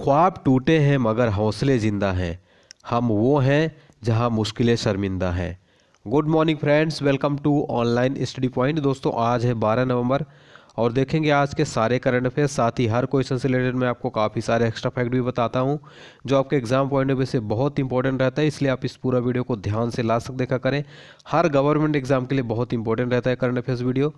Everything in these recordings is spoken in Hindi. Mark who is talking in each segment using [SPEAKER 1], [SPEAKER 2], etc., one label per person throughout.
[SPEAKER 1] ख्वाब टूटे हैं मगर हौसले ज़िंदा हैं हम वो हैं जहां मुश्किलें शर्मिंदा हैं good morning friends welcome to online study point दोस्तों आज है 12 नवंबर और देखेंगे आज के सारे करंट अफेयर साथ ही हर क्वेश्चन से रिलेटेड मैं आपको काफ़ी सारे एक्स्ट्रा फैक्ट भी बताता हूँ जो आपके एग्जाम पॉइंट ऑफ व्यू से बहुत इंपॉर्टेंट रहता है इसलिए आप इस पूरा वीडियो को ध्यान से ला सक देखा करें हर गवर्नमेंट एग्जाम के लिए बहुत इंपॉर्टेंट रहता है करंट अफेयर्स वीडियो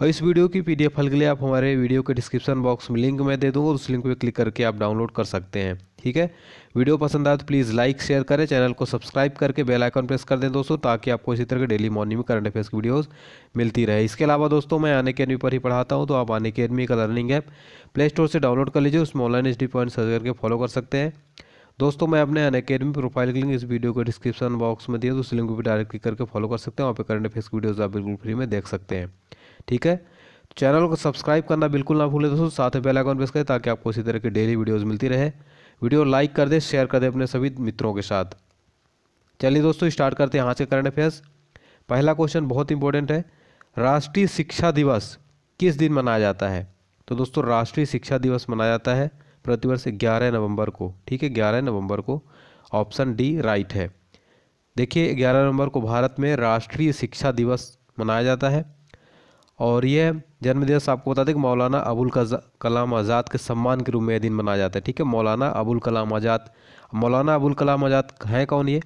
[SPEAKER 1] और इस वीडियो की पीडीएफ फल के लिए आप हमारे वीडियो के डिस्क्रिप्शन बॉक्स में लिंक मैं दे दूँगा उस लिंक पर क्लिक करके आप डाउनलोड कर सकते हैं ठीक है वीडियो पसंद आए तो प्लीज़ लाइक शेयर करें चैनल को सब्सक्राइब करके बेल आइकन प्रेस कर दें दोस्तों ताकि आपको इसी तरह के डेली मॉर्निंग में करंट अफेयर्स की वीडियोज़ मिलती रहे इसके अलावा दोस्तों मैं आने अकेडमी पर ही पढ़ाता हूँ तो आप आने अकेडमी का लर्निंग ऐप प्ले स्टोर से डाउनलोड कर लीजिए उसमें online H D point search करके फॉलो कर सकते हैं दोस्तों मैं अपने अन अकेडमी प्रोफाइल की लिंक इस वीडियो को डिस्क्रिप्शन बॉक्स में दिया तो उस लिंक को भी डायरेक्ट क्लिक करके फॉलो कर सकते हैं वहाँ पर करंट अफेयर्स की वीडियोज़ आप बिल्कुल फ्री में देख सकते हैं ठीक है तो चैनल को सब्सक्राइब करना बिल्कुल ना भूलें दोस्तों साथ में बेल आइकॉन प्रेस करें ताकि आपको इसी तरह की डेली वीडियोस मिलती रहे वीडियो लाइक कर दें शेयर कर दें अपने सभी मित्रों के साथ चलिए दोस्तों स्टार्ट करते हैं आज से करंट अफेयर्स पहला क्वेश्चन बहुत इंपॉर्टेंट है राष्ट्रीय शिक्षा दिवस किस दिन मनाया जाता है तो दोस्तों राष्ट्रीय शिक्षा दिवस मनाया जाता है प्रतिवर्ष ग्यारह नवंबर को ठीक है ग्यारह नवंबर को ऑप्शन डी राइट है देखिए ग्यारह नवंबर को भारत में राष्ट्रीय शिक्षा दिवस मनाया जाता है और यह जन्मदिवस आपको बता दें कि मौलाना अबुल कलाम आज़ाद के सम्मान के रूप में यह दिन मनाया जाता है ठीक है मौलाना अबुल कलाम आज़ाद मौलाना अबुल कलाम आज़ाद हैं कौन ये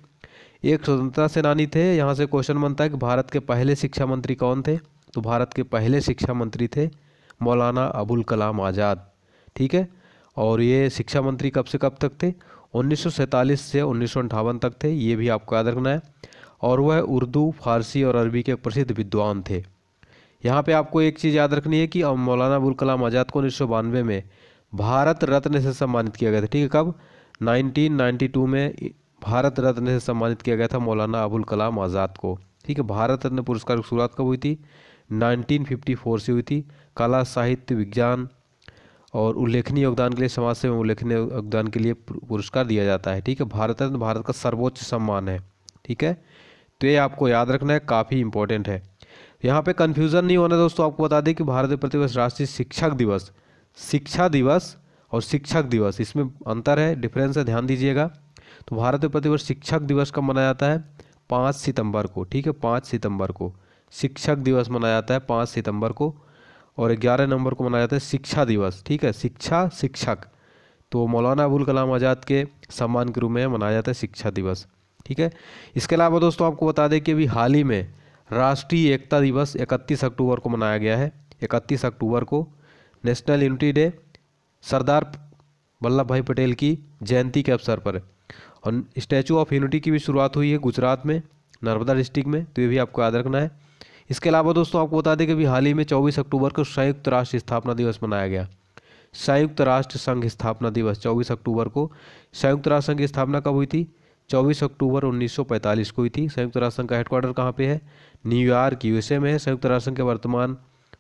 [SPEAKER 1] एक स्वतंत्रता सेनानी थे यहाँ से क्वेश्चन बनता है कि भारत के पहले शिक्षा मंत्री कौन थे तो भारत के पहले शिक्षा मंत्री थे मौलाना अबुल कलाम आज़ाद ठीक है और ये शिक्षा मंत्री कब से कब तक थे उन्नीस से उन्नीस तक थे ये भी आपको याद रखना है और वह उर्दू फारसी और अरबी के प्रसिद्ध विद्वान थे यहाँ पे आपको एक चीज़ याद रखनी है कि मौलाना अबुल कलाम आज़ाद को उन्नीस में भारत रत्न से सम्मानित किया गया था ठीक है कब 1992 में भारत रत्न से सम्मानित किया गया था मौलाना अबुल कलाम आज़ाद को ठीक है भारत रत्न पुरस्कार की शुरुआत कब हुई थी 1954 से हुई थी कला साहित्य विज्ञान और उल्लेखनीय योगदान के लिए समाज सेवा उल्लेखनीय योगदान के लिए पुरस्कार दिया जाता है ठीक है भारत रत्न भारत का सर्वोच्च सम्मान है ठीक है तो ये आपको याद रखना है काफ़ी इंपॉर्टेंट है यहाँ पे कन्फ्यूज़न नहीं होना दोस्तों आपको बता दें कि भारतीय प्रतिवर्ष राष्ट्रीय शिक्षक दिवस शिक्षा दिवस और शिक्षक दिवस इसमें अंतर है डिफरेंस है ध्यान दीजिएगा तो भारतीय प्रतिवर्ष शिक्षक दिवस कब मनाया जाता है पाँच सितंबर को ठीक है पाँच सितंबर को शिक्षक दिवस मनाया जाता है पाँच सितंबर को और ग्यारह नंबर को मनाया जाता है शिक्षा दिवस ठीक है शिक्षा शिक्षक तो मौलाना अबुल कलाम आज़ाद के सम्मान के रूप में मनाया जाता है शिक्षा दिवस ठीक है इसके अलावा दोस्तों आपको बता दें कि अभी हाल ही में राष्ट्रीय एकता दिवस 31 अक्टूबर को मनाया गया है 31 अक्टूबर को national unity day Sardar Vallabh bhai Patel की जयंती के अवसर पर और स्टैचू ऑफ यूनिटी की भी शुरुआत हुई है गुजरात में नर्मदा डिस्ट्रिक्ट में तो ये भी आपको याद रखना है इसके अलावा दोस्तों आपको बता दें कि अभी हाल ही में 24 अक्टूबर को संयुक्त राष्ट्र स्थापना दिवस मनाया गया संयुक्त राष्ट्र संघ स्थापना दिवस 24 अक्टूबर को संयुक्त राष्ट्र संघ की स्थापना कब हुई थी 24 अक्टूबर 1945 को हुई थी संयुक्त राष्ट्र संघ का हेडक्वार्टर कहाँ पे है न्यूयॉर्क यूएसए में है संयुक्त राष्ट्र के वर्तमान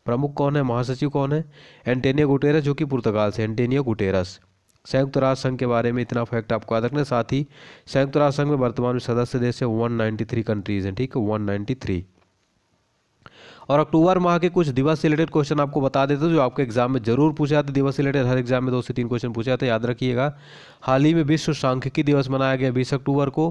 [SPEAKER 1] प्रमुख कौन है महासचिव कौन है एंटेनियो गुटेरस जो कि पुर्तगाल से एंटेनियो गुटेरस संयुक्त राष्ट्र संघ के बारे में इतना फैक्ट आपको याद रखना साथ ही संयुक्त राष्ट्र संघ में वर्तमान में सदस्य देश है वन कंट्रीज हैं ठीक है वन और अक्टूबर माह के कुछ दिवस से रिलेटेड क्वेश्चन आपको बता देते जो आपके एग्जाम में जरूर पूछे जाते दिवस से रिलेटेड हर एग्जाम में दो से तीन क्वेश्चन पूछे जाते याद रखिएगा हाल ही में विश्व सांख्यिकी दिवस मनाया गया बीस अक्टूबर को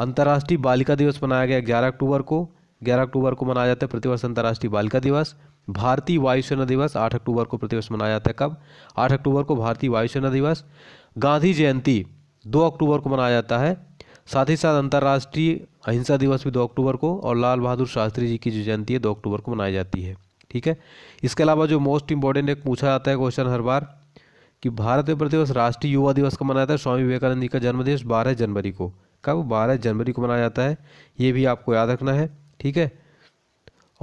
[SPEAKER 1] अंतर्राष्ट्रीय बालिका दिवस मनाया गया ग्यारह अक्टूबर को ग्यारह अक्टूबर को मनाया जाता है प्रतिवर्ष अंतर्राष्ट्रीय बालिका दिवस भारतीय वायुसेना दिवस आठ अक्टूबर को प्रतिवर्ष मनाया जाता है कब आठ अक्टूबर को भारतीय वायुसेना दिवस गांधी जयंती दो अक्टूबर को मनाया जाता है साथ ही साथ अंतर्राष्ट्रीय अहिंसा दिवस भी दो अक्टूबर को और लाल बहादुर शास्त्री जी की जो जयंती है दो अक्टूबर को मनाई जाती है ठीक है इसके अलावा जो मोस्ट इंपॉर्टेंट एक पूछा जाता है क्वेश्चन हर बार कि भारत में प्रतिवर्ष राष्ट्रीय युवा दिवस का मनाया जाता है स्वामी विवेकानंद जी का जन्मदिवस बारह जनवरी को कब बारह जनवरी को मनाया जाता है ये भी आपको याद रखना है ठीक है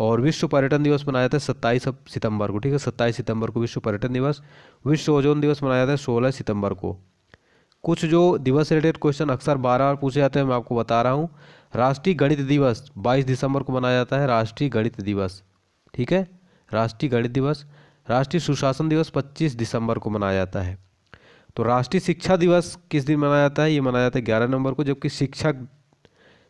[SPEAKER 1] और विश्व पर्यटन दिवस मनाया जाता है सत्ताईस सितंबर को ठीक है सत्ताईस सितंबर को विश्व पर्यटन दिवस विश्व ओजोन दिवस मनाया जाता है सोलह सितंबर को कुछ जो दिवस रिलेटेड क्वेश्चन अक्सर बारह बार पूछे जाते हैं मैं आपको बता रहा हूँ राष्ट्रीय गणित दिवस बाईस दिसंबर को मनाया जाता है राष्ट्रीय गणित दिवस ठीक है राष्ट्रीय गणित दिवस राष्ट्रीय सुशासन दिवस पच्चीस दिसंबर को मनाया जाता है तो राष्ट्रीय शिक्षा दिवस किस दिन मनाया जाता है ये मनाया जाता है ग्यारह नवंबर को जबकि शिक्षक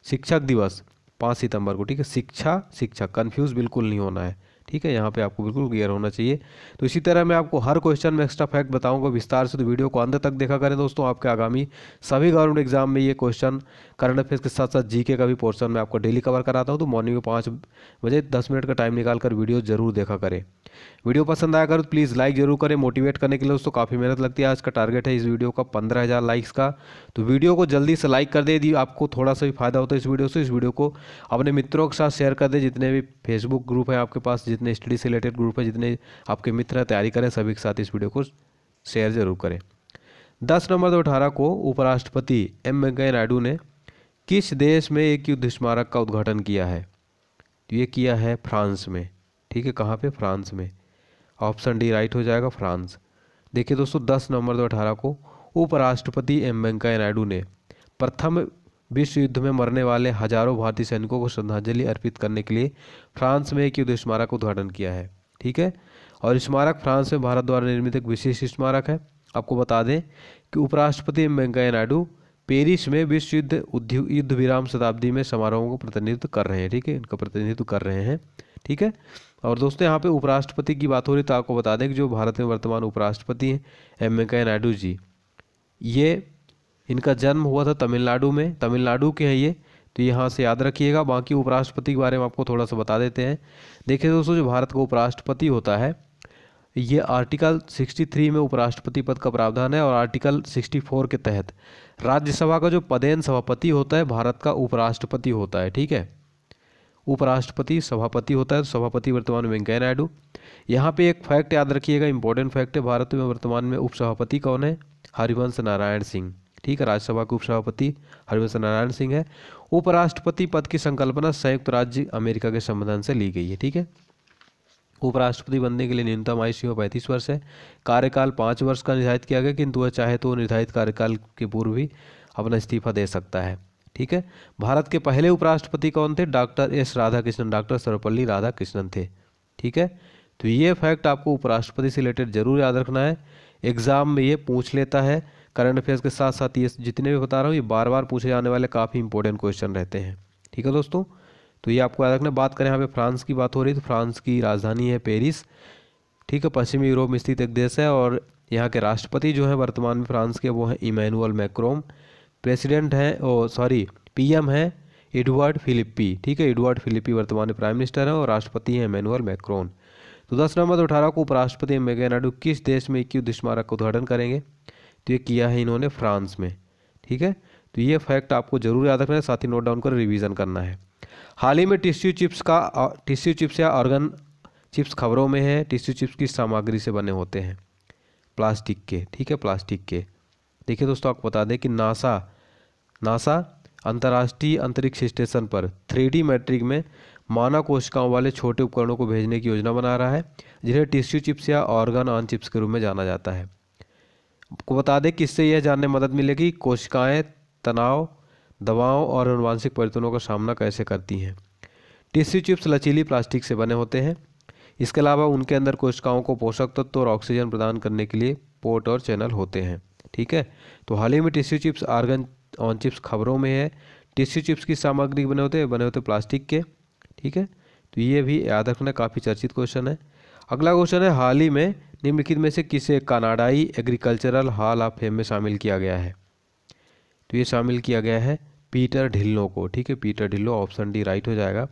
[SPEAKER 1] शिक्षक दिवस पाँच सितंबर को ठीक है शिक्षा शिक्षा कन्फ्यूज बिल्कुल नहीं होना है ठीक है यहाँ पे आपको बिल्कुल क्लियर होना चाहिए तो इसी तरह मैं आपको हर क्वेश्चन में एक्स्ट्रा फैक्ट बताऊंगा विस्तार से तो वीडियो को अंत तक देखा करें दोस्तों आपके आगामी सभी गवर्नमेंट एग्जाम में ये क्वेश्चन करंट अफेयर्स के साथ साथ जीके का भी पोर्शन मैं आपको डेली कवर कराता हूँ तो मॉर्निंग में पाँच बजे दस मिनट का टाइम निकाल कर वीडियो जरूर देखा करें वीडियो पसंद आया करो तो प्लीज़ लाइक जरूर करें मोटिवेट करने के लिए दोस्तों काफ़ी मेहनत लगती है आज का टारगेट है इस वीडियो का पंद्रह हज़ार लाइक्स का तो वीडियो को जल्दी से लाइक कर दे यदि आपको थोड़ा सा भी फायदा होता है इस वीडियो से इस वीडियो को अपने मित्रों के साथ शेयर कर दे जितने भी फेसबुक ग्रुप है आपके पास जितने स्टडी से रिलेटेड ग्रुप है जितने आपके मित्र तैयारी करें सभी के साथ इस वीडियो को शेयर जरूर करें दस नवंबर दो अठारह को उपराष्ट्रपति एम वेंकैया नायडू ने किस देश में एक युद्ध स्मारक का उद्घाटन किया है तो ये किया है फ्रांस में ठीक है कहाँ पे फ्रांस में ऑप्शन डी राइट हो जाएगा फ्रांस देखिए दोस्तों दस नवंबर दो अठारह को उपराष्ट्रपति एम वेंकैया नायडू ने प्रथम विश्व युद्ध में मरने वाले हजारों भारतीय सैनिकों को श्रद्धांजलि अर्पित करने के लिए फ्रांस में एक युद्ध स्मारक उद्घाटन किया है ठीक है और स्मारक फ्रांस में भारत द्वारा निर्मित एक विशेष स्मारक है आपको बता दें कि उपराष्ट्रपति एम वेंकैया नायडू पेरिस में विश्व युद्ध युद्ध विराम शताब्दी में समारोहों को प्रतिनिधित्व कर रहे हैं ठीक है इनका प्रतिनिधित्व कर रहे हैं ठीक है और दोस्तों यहाँ पे उपराष्ट्रपति की बात हो रही तो आपको बता दें कि जो भारत में वर्तमान उपराष्ट्रपति हैं एम वेंकैया नायडू जी ये इनका जन्म हुआ था तमिलनाडु में तमिलनाडु के हैं ये तो यहाँ से याद रखिएगा बाकी उपराष्ट्रपति के बारे में आपको थोड़ा सा बता देते हैं देखिए दोस्तों जो भारत का उपराष्ट्रपति होता है ये आर्टिकल 63 में उपराष्ट्रपति पद का प्रावधान है और आर्टिकल 64 के तहत राज्यसभा का जो पदेन सभापति होता है भारत का उपराष्ट्रपति होता है ठीक है उपराष्ट्रपति सभापति होता है तो सभापति वर्तमान में वेंकैया नायडू यहाँ पे एक फैक्ट याद रखिएगा इंपॉर्टेंट फैक्ट है भारत में वर्तमान में उपसभापति कौन है हरिवंश नारायण सिंह ठीक है राज्यसभा के उपसभापति हरिवंश नारायण सिंह है उपराष्ट्रपति पद की संकल्पना संयुक्त राज्य अमेरिका के संविधान से ली गई है ठीक है उपराष्ट्रपति बनने के लिए न्यूनतम आयु सीमा पैंतीस वर्ष है कार्यकाल पाँच वर्ष का निर्धारित किया गया किंतु वह चाहे तो निर्धारित कार्यकाल के पूर्व भी अपना इस्तीफा दे सकता है ठीक है भारत के पहले उपराष्ट्रपति कौन थे doctor S Radhakrishnan doctor Sarvepalli Radhakrishnan थे ठीक है तो ये फैक्ट आपको उपराष्ट्रपति से रिलेटेड जरूर याद रखना है एग्जाम में ये पूछ लेता है करंट अफेयर्स के साथ साथ ये जितने भी बता रहा हूँ ये बार बार पूछे जाने वाले काफ़ी इंपॉर्टेंट क्वेश्चन रहते हैं ठीक है दोस्तों तो ये आपको याद रखना बात करें यहाँ पे फ्रांस की बात हो रही है तो फ्रांस की राजधानी है पेरिस ठीक है पश्चिमी यूरोप में स्थित एक देश है और यहाँ के राष्ट्रपति जो है वर्तमान में फ्रांस के वो हैं इमैनुअल मैक्रोम प्रेसिडेंट हैं ओ सॉरी एम हैं एडवर्ड फिलिपी ठीक है एडवर्ड फिलिपी वर्तमान में प्राइम मिनिस्टर हैं और राष्ट्रपति हैं इमैनुअल मैक्रोन तो दस नवंबर अठारह को उपराष्ट्रपति एम वेंकैया नायडू किस देश में इक्कीस स्मारक का उद्घाटन करेंगे तो ये किया है इन्होंने फ्रांस में ठीक है तो ये फैक्ट आपको जरूर याद रखना है साथ ही नोट डाउन कर रिवीजन करना है हाल ही में टिश्यू चिप्स का टिश्यू चिप्स या ऑर्गन चिप्स खबरों में है टिश्यू चिप्स की सामग्री से बने होते हैं प्लास्टिक के ठीक है प्लास्टिक के देखिए दोस्तों आपको बता दें कि नासा नासा अंतर्राष्ट्रीय अंतरिक्ष स्टेशन पर थ्री मैट्रिक में मानव कोशिकाओं वाले छोटे उपकरणों को भेजने की योजना बना रहा है जिन्हें टिश्यू चिप्स या ऑर्गन ऑन चिप्स के रूप में जाना जाता है आपको बता दें कि इससे यह जानने मदद मिलेगी कोशिकाएं तनाव दवाओं और अनुवांशिक परिवर्तनों का सामना कैसे करती हैं टिश्यू चिप्स लचीली प्लास्टिक से बने होते हैं इसके अलावा उनके अंदर कोशिकाओं को पोषक तत्व तो और ऑक्सीजन प्रदान करने के लिए पोर्ट और चैनल होते हैं ठीक है तो हाल ही में tissue chips organ on chips खबरों में है टिश्यू चिप्स की सामग्री बने होते हैं बने होते प्लास्टिक के ठीक है तो ये भी याद रखना काफ़ी चर्चित क्वेश्चन है अगला क्वेश्चन है हाल ही में निम्नलिखित में से किसे कनाडाई एग्रीकल्चरल हॉल ऑफ फेम में शामिल किया गया है तो ये शामिल किया गया है पीटर ढिल्लो को ठीक है Peter Dhillon option D right हो जाएगा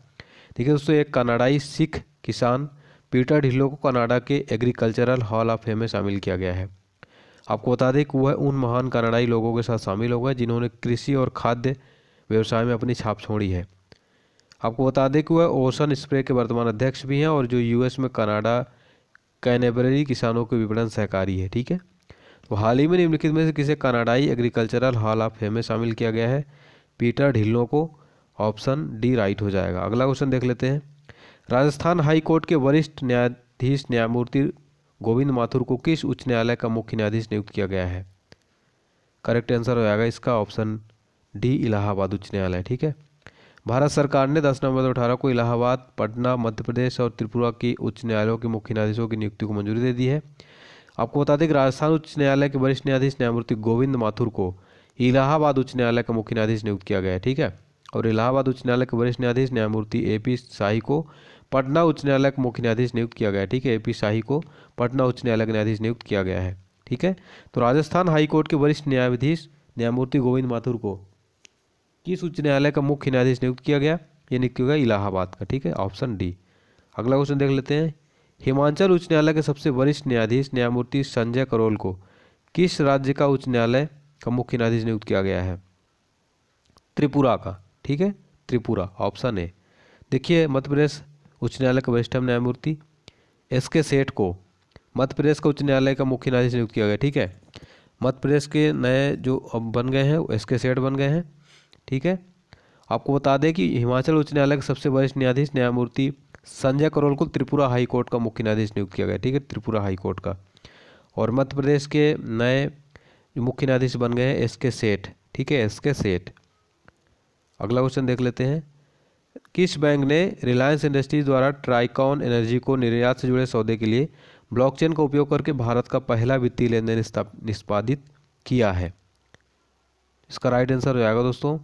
[SPEAKER 1] देखिए दोस्तों एक कनाडाई सिख किसान पीटर ढिल्लो को कनाडा के एग्रीकल्चरल हॉल ऑफ फेम में शामिल किया गया है आपको बता दें कि वह उन महान कनाडाई लोगों के साथ शामिल हो गए जिन्होंने कृषि और खाद्य व्यवसाय में अपनी छाप छोड़ी है आपको बता दें कि वह ओसन स्प्रे के वर्तमान अध्यक्ष भी हैं और जो यूएस में कनाडा कैनबररी किसानों के विपणन सहकारी है ठीक है तो हाल ही में निम्नलिखित में से किसे कनाडाई एग्रीकल्चरल हॉल ऑफ फेम में शामिल किया गया है पीटर ढिल्लो को ऑप्शन डी राइट हो जाएगा अगला क्वेश्चन देख लेते हैं राजस्थान हाईकोर्ट के वरिष्ठ न्यायाधीश न्यायमूर्ति गोविंद माथुर को किस उच्च न्यायालय का मुख्य न्यायाधीश नियुक्त किया गया है करेक्ट आंसर हो जाएगा इसका ऑप्शन डी इलाहाबाद उच्च न्यायालय ठीक है भारत सरकार ने 10 नवंबर अठारह को इलाहाबाद पटना मध्य प्रदेश और त्रिपुरा के उच्च न्यायालयों के मुख्य न्यायाधीशों की नियुक्ति को मंजूरी दे दी है आपको बता दें कि राजस्थान उच्च न्यायालय के वरिष्ठ न्यायाधीश न्यायमूर्ति गोविंद माथुर को इलाहाबाद उच्च न्यायालय का मुख्य न्यायाधीश नियुक्त किया गया है ठीक है और इलाहाबाद उच्च न्यायालय के वरिष्ठ न्यायाधीश न्यायमूर्ति ए पी शाही को पटना उच्च न्यायालय का मुख्य न्यायाधीश नियुक्त किया गया है ठीक है ए पी शाही को पटना उच्च न्यायालय का न्यायाधीश नियुक्त किया गया है ठीक है तो राजस्थान हाईकोर्ट के वरिष्ठ न्यायाधीश न्यायमूर्ति गोविंद माथुर को किस उच्च न्यायालय का मुख्य न्यायाधीश नियुक्त किया गया ये नियुक्त किया गया इलाहाबाद का ठीक है ऑप्शन डी अगला क्वेश्चन देख लेते हैं हिमाचल उच्च न्यायालय के सबसे वरिष्ठ न्यायाधीश न्यायमूर्ति संजय करोल को किस राज्य का उच्च न्यायालय का मुख्य न्यायाधीश नियुक्त किया गया है त्रिपुरा का ठीक है त्रिपुरा ऑप्शन ए देखिए मध्य प्रदेश उच्च न्यायालय के वरिष्ठ न्यायमूर्ति एस के सेठ को मध्य प्रदेश का उच्च न्यायालय का मुख्य न्यायाधीश नियुक्त किया गया ठीक है मध्य प्रदेश के नए जो अब बन गए हैं एस के सेठ बन गए हैं ठीक है आपको बता दें कि हिमाचल उच्च न्यायालय के सबसे वरिष्ठ न्यायाधीश न्यायमूर्ति संजय करोल को त्रिपुरा हाई कोर्ट का मुख्य न्यायाधीश नियुक्त किया गया ठीक है त्रिपुरा हाई कोर्ट का और मध्य प्रदेश के नए मुख्य न्यायाधीश बन गए हैं एस के सेठ ठीक है एस के सेठ अगला क्वेश्चन देख लेते हैं किस बैंक ने रिलायंस इंडस्ट्रीज द्वारा ट्राइकॉन एनर्जी को निर्यात से जुड़े सौदे के लिए ब्लॉकचेन का उपयोग करके भारत का पहला वित्तीय लेन देन निष्पादित किया है इसका राइट आंसर हो जाएगा दोस्तों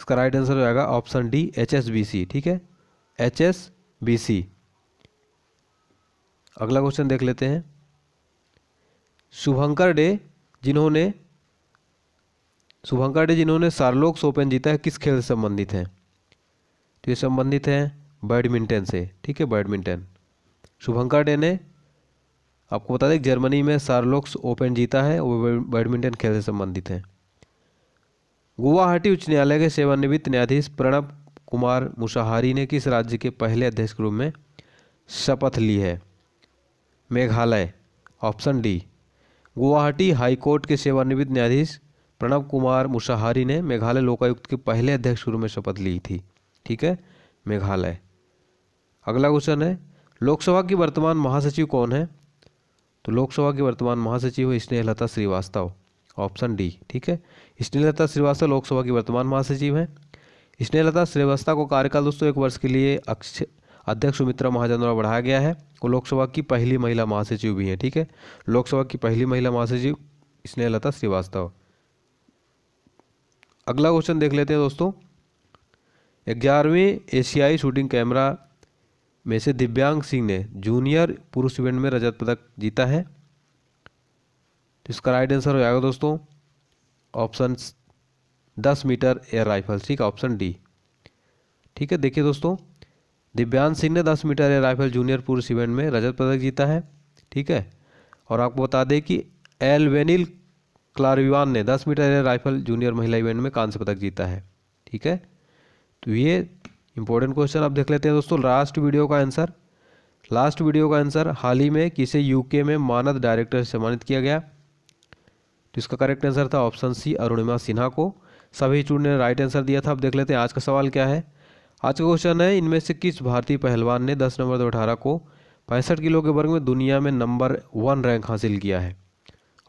[SPEAKER 1] इसका राइट आंसर हो जाएगा option D H S B C ठीक है एच एस बी सी अगला क्वेश्चन देख लेते हैं शुभंकर डे जिन्होंने शुभंकर डे जिन्होंने सार्लोक सोपेन जीता है किस खेल से संबंधित हैं तो ये संबंधित हैं बैडमिंटन से ठीक है बैडमिंटन शुभंकर डे ने आपको बता दें जर्मनी में सार्लोक्स ओपन जीता है वो बैडमिंटन खेल से संबंधित हैं गुवाहाटी उच्च न्यायालय के सेवानिवृत्त न्यायाधीश प्रणब कुमार मुसाहारी ने किस राज्य के पहले अध्यक्ष के रूप में शपथ ली है Meghalaya option D Guwahati high court के सेवानिवृत्त न्यायाधीश प्रणब कुमार मुसाहारी ने मेघालय लोकायुक्त के पहले अध्यक्ष रूप में शपथ ली थी ठीक है मेघालय अगला क्वेश्चन है लोकसभा की वर्तमान महासचिव कौन है तो लोकसभा की वर्तमान महासचिव है स्नेहलता श्रीवास्तव ऑप्शन डी ठीक है स्नेहलता श्रीवास्तव लोकसभा की वर्तमान महासचिव हैं स्नेहलता श्रीवास्तव को कार्यकाल दोस्तों एक वर्ष के लिए अक्ष अध्यक्ष सुमित्रा महाजन द्वारा बढ़ाया गया है वो लोकसभा की पहली महिला महासचिव भी हैं ठीक है लोकसभा की पहली महिला महासचिव स्नेहलता श्रीवास्तव अगला क्वेश्चन देख लेते हैं दोस्तों ग्यारहवें एशियाई शूटिंग कैमरा में से दिव्यांग सिंह ने जूनियर पुरुष इवेंट में रजत पदक जीता है तो इसका राइट आंसर हो जाएगा दोस्तों ऑप्शन दस मीटर एयर राइफल ठीक ऑप्शन डी ठीक है देखिए दोस्तों दिव्यांग सिंह ने दस मीटर एयर राइफल जूनियर पुरुष इवेंट में रजत पदक जीता है ठीक है और आपको बता दें कि एलवेनिल क्लारविवान ने दस मीटर एयर राइफल जूनियर महिला इवेंट में कांस्य पदक जीता है ठीक है तो ये इंपॉर्टेंट क्वेश्चन आप देख लेते हैं दोस्तों लास्ट वीडियो का आंसर लास्ट वीडियो का आंसर हाल ही में किसे यूके में मानद डायरेक्टर से सम्मानित किया गया तो इसका करेक्ट आंसर था ऑप्शन सी अरुणिमा सिन्हा को सभी स्टूडेंट ने राइट आंसर दिया था अब देख लेते हैं आज का सवाल क्या है आज का क्वेश्चन है इनमें से किस भारतीय पहलवान ने दस नवंबर दो अठारह को पैंसठ किलो के वर्ग में दुनिया में नंबर वन रैंक हासिल किया है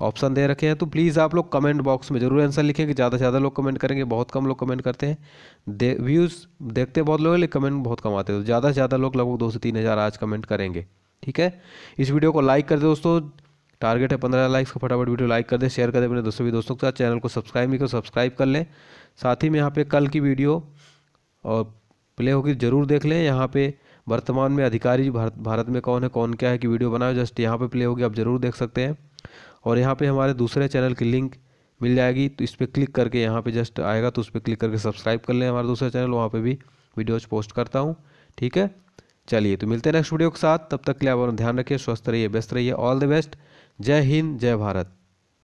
[SPEAKER 1] ऑप्शन दे रखे हैं तो प्लीज़ आप लोग कमेंट बॉक्स में जरूर आंसर लिखें कि ज़्यादा से ज़्यादा लोग कमेंट करेंगे बहुत कम लोग कमेंट करते हैं दे व्यूज़ देखते बहुत लोग हैं लेकिन कमेंट बहुत कम आते हैं तो ज़्यादा से ज़्यादा लोग लगभग दो से तीन हज़ार आज कमेंट करेंगे ठीक है इस वीडियो को लाइक कर दे दोस्तों टारगेट है पंद्रह लाइक्स को फटाफट वीडियो लाइक कर दें शेयर कर दें अपने दोस्तों भी दोस्तों के साथ चैनल को सब्सक्राइब नहीं कर सब्सक्राइब कर लें साथ ही में यहाँ पे कल की वीडियो और प्ले होगी जरूर देख लें यहाँ पे वर्तमान में अधिकारी भारत भारत में कौन है कौन क्या है कि वीडियो बनाए जस्ट यहाँ पर प्ले होगी आप ज़रूर देख सकते हैं और यहाँ पर हमारे दूसरे चैनल की लिंक मिल जाएगी तो इस पर क्लिक करके यहाँ पर जस्ट आएगा तो उस पर क्लिक करके सब्सक्राइब कर लें हमारे दूसरे चैनल वहाँ पर भी वीडियोज़ पोस्ट करता हूँ ठीक है चलिए तो मिलते हैं नेक्स्ट वीडियो के साथ तब तक के लिए आप ध्यान रखिए स्वस्थ रहिए व्यस्त रहिए ऑल द बेस्ट जय हिंद जय भारत